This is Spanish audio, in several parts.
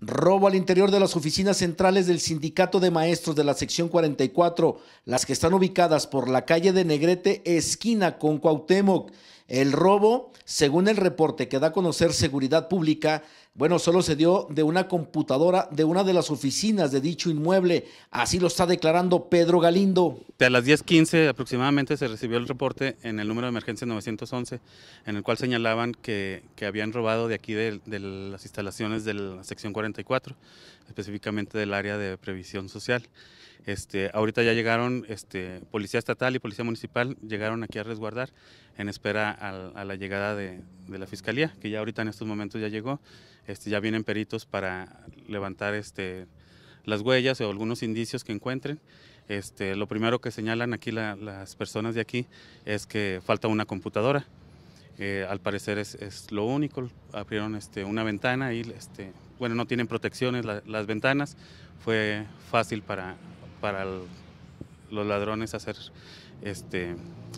Robo al interior de las oficinas centrales del Sindicato de Maestros de la sección 44, las que están ubicadas por la calle de Negrete, esquina con Cuauhtémoc. El robo, según el reporte que da a conocer Seguridad Pública, bueno, solo se dio de una computadora de una de las oficinas de dicho inmueble. Así lo está declarando Pedro Galindo. A las 10.15 aproximadamente se recibió el reporte en el número de emergencia 911, en el cual señalaban que, habían robado de aquí de, de las instalaciones de la sección 44, específicamente del área de previsión social. Este, ahorita ya llegaron este, policía estatal y policía municipal, llegaron aquí a resguardar en espera a, la llegada de, la fiscalía, que ya ahorita en estos momentos ya llegó. Este, ya vienen peritos para levantar este, las huellas o algunos indicios que encuentren. Este, lo primero que señalan aquí las personas de aquí es que falta una computadora. Eh, al parecer es, lo único. Abrieron este, una ventana y este, bueno, no tienen protecciones las ventanas. Fue fácil para para los ladrones hacer este,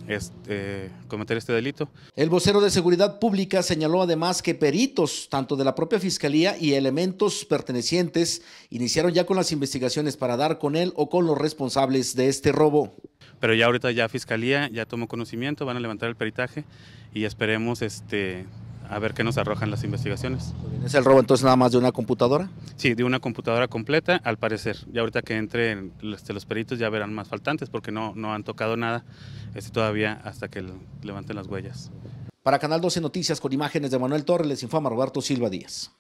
este, cometer este delito. El vocero de Seguridad Pública señaló además que peritos, tanto de la propia Fiscalía y elementos pertenecientes, iniciaron ya con las investigaciones para dar con él o con los responsables de este robo. Pero ya ahorita ya Fiscalía ya tomó conocimiento, van a levantar el peritaje y esperemos este, a ver qué nos arrojan las investigaciones. ¿Es el robo entonces nada más de una computadora? Sí, de una computadora completa, al parecer. ya ahorita que entren este, los, peritos ya verán más faltantes porque no, no han tocado nada este, todavía hasta que levanten las huellas. Para Canal 12 Noticias con imágenes de Manuel Torres les informa Roberto Silva Díaz.